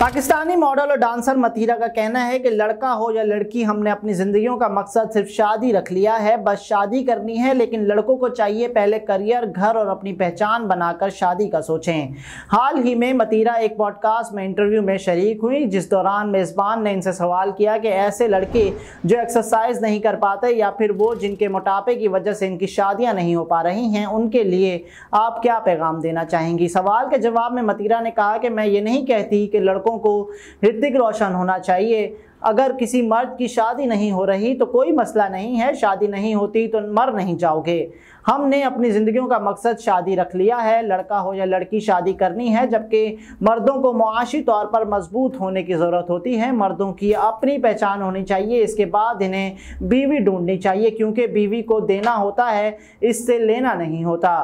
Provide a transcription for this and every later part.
Pakistani model और dancer Mathira का कहना है कि लड़का हो या लड़की हमने अपनी ज़िंदगियों का मकसद सिर्फ शादी रख लिया है बस शादी करनी है लेकिन लड़कों को चाहिए पहले करियर घर और अपनी पहचान बनाकर शादी का सोचें हाल ही में मतीरा एक पॉडकास्ट में इंटरव्यू में शरीक हुई जिस दौरान मेज़बान ने इनसे सवाल किया कि ऐसे लड़के जो एक्सरसाइज नहीं कर पाते या फिर वो जिनके मोटापे की वजह से इनकी शादियाँ नहीं हो पा रही हैं उनके लिए आप क्या पैगाम देना चाहेंगी सवाल के जवाब में मतीरा ने कहा कि मैं ये नहीं कहती कि लड़कों लड़कों को ऋतिक रोशन होना चाहिए अगर किसी मर्द की शादी नहीं हो रही तो कोई मसला नहीं है शादी नहीं होती तो मर नहीं जाओगे हमने अपनी ज़िंदगियों का मकसद शादी रख लिया है लड़का हो या लड़की शादी करनी है जबकि मर्दों को मुआशी तौर पर मजबूत होने की ज़रूरत होती है मर्दों की अपनी पहचान होनी चाहिए इसके बाद इन्हें बीवी ढूंढनी चाहिए क्योंकि बीवी को देना होता है इससे लेना नहीं होता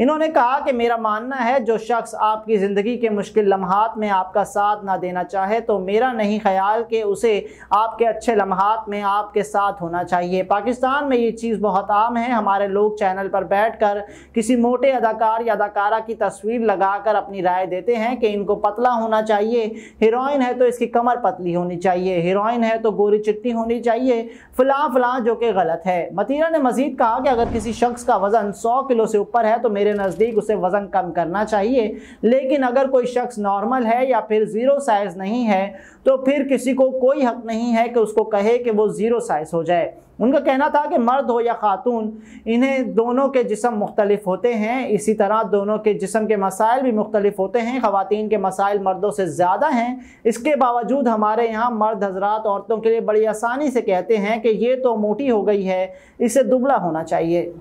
इन्होंने कहा कि मेरा मानना है जो शख्स आपकी ज़िंदगी के मुश्किल लम्हात में आपका साथ ना देना चाहे तो मेरा नहीं ख्याल कि उसे आपके अच्छे लम्हात में आपके साथ होना चाहिए पाकिस्तान में ये चीज़ बहुत आम है हमारे लोग चैनल पर बैठ कर किसी मोटे अदाकार या अदाकारा की तस्वीर लगाकर अपनी राय देते हैं कि इनको पतला होना चाहिए हीरोइन है तो इसकी कमर पतली होनी चाहिए हीरोइन है तो गोरी चिट्टी होनी चाहिए फ़िलहाल फ़िलहाल जो कि गलत है मतीरा ने मजीद कहा कि अगर किसी शख्स का वज़न सौ किलो से ऊपर है तो मेरे नज़दीक उसे वज़न कम करना चाहिए लेकिन अगर कोई शख्स नॉर्मल है या फिर ज़ीरो साइज़ नहीं है तो फिर किसी को कोई हक नहीं है कि उसको कहे कि वो ज़ीरो साइज हो जाए उनका कहना था कि मर्द हो या खातून इन्हें दोनों के जिसम मुख्तलिफ होते हैं इसी तरह दोनों के जिसम के मसाइल भी मुख्तलिफ होते हैं ख़वातीन के मसाइल मर्दों से ज़्यादा हैं इसके बावजूद हमारे यहाँ मर्द हजरात औरतों के लिए बड़ी आसानी से कहते हैं कि ये तो मोटी हो गई है इसे दुबला होना चाहिए